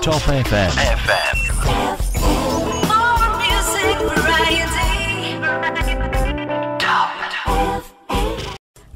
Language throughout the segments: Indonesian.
Top FM.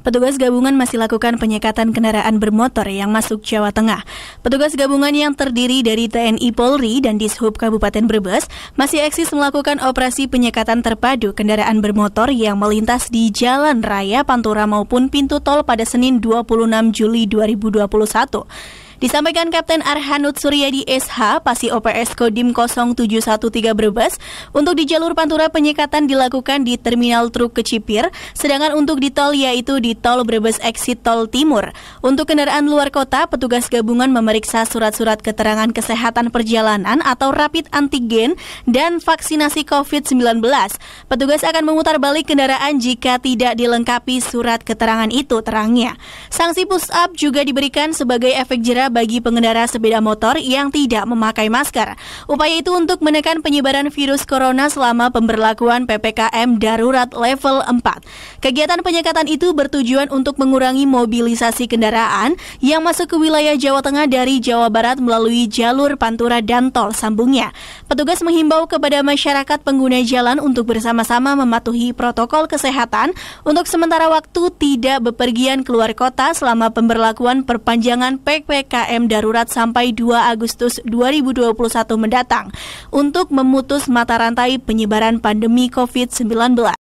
Petugas gabungan masih lakukan penyekatan kendaraan bermotor yang masuk Jawa Tengah. Petugas gabungan yang terdiri dari TNI Polri dan Dishub Kabupaten Brebes masih eksis melakukan operasi penyekatan terpadu kendaraan bermotor yang melintas di Jalan Raya Pantura maupun pintu tol pada Senin 26 Juli 2021. Disampaikan Kapten Arhanud Suryadi SH, Pasi OPS Kodim 0713 Brebes, untuk di jalur Pantura penyekatan dilakukan di terminal truk Kecipir, sedangkan untuk di tol yaitu di tol Brebes Exit Tol Timur. Untuk kendaraan luar kota, petugas gabungan memeriksa surat-surat keterangan kesehatan perjalanan atau rapid antigen dan vaksinasi COVID-19. Petugas akan memutar balik kendaraan jika tidak dilengkapi surat keterangan itu terangnya. Sanksi push up juga diberikan sebagai efek jerah bagi pengendara sepeda motor yang tidak memakai masker. Upaya itu untuk menekan penyebaran virus corona selama pemberlakuan PPKM darurat level 4. Kegiatan penyekatan itu bertujuan untuk mengurangi mobilisasi kendaraan yang masuk ke wilayah Jawa Tengah dari Jawa Barat melalui jalur Pantura dan tol sambungnya. Petugas menghimbau kepada masyarakat pengguna jalan untuk bersama-sama mematuhi protokol kesehatan untuk sementara waktu tidak bepergian keluar kota selama pemberlakuan perpanjangan PPKM PPKM darurat sampai 2 Agustus 2021 mendatang untuk memutus mata rantai penyebaran pandemi COVID-19.